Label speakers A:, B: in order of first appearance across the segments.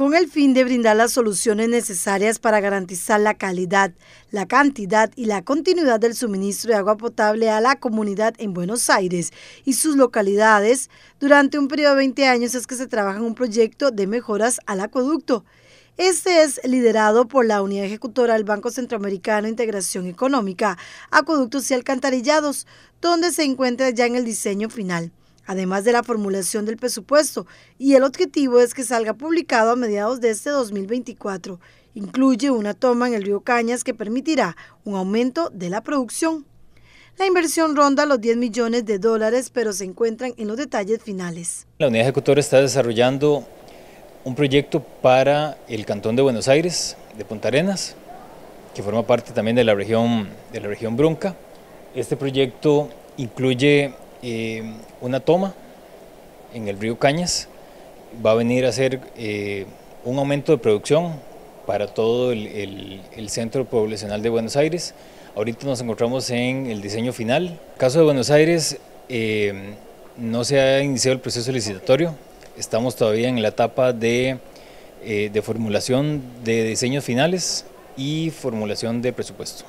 A: con el fin de brindar las soluciones necesarias para garantizar la calidad, la cantidad y la continuidad del suministro de agua potable a la comunidad en Buenos Aires y sus localidades, durante un periodo de 20 años es que se trabaja en un proyecto de mejoras al acueducto. Este es liderado por la Unidad Ejecutora del Banco Centroamericano de Integración Económica, Acueductos y Alcantarillados, donde se encuentra ya en el diseño final además de la formulación del presupuesto, y el objetivo es que salga publicado a mediados de este 2024. Incluye una toma en el río Cañas que permitirá un aumento de la producción. La inversión ronda los 10 millones de dólares, pero se encuentran en los detalles finales.
B: La unidad ejecutora está desarrollando un proyecto para el Cantón de Buenos Aires, de Punta que forma parte también de la región, de la región Brunca. Este proyecto incluye eh, una toma en el río Cañas, va a venir a ser eh, un aumento de producción para todo el, centro poblacional de Buenos Aires. Ahorita nos encontramos en el diseño final. En el caso de Buenos Aires, eh, no se ha iniciado el proceso licitatorio, estamos todavía en la etapa de formulación de diseños finales y formulación de presupuesto.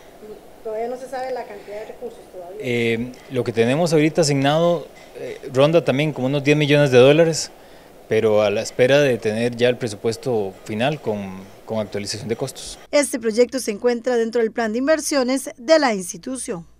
C: Todavía no se sabe la cantidad de recursos
B: todavía. Eh, lo que tenemos ahorita asignado eh, ronda también como unos 10 millones de dólares, pero a la espera de tener ya el presupuesto final con actualización de costos.
A: Este proyecto se encuentra dentro del plan de inversiones de la institución.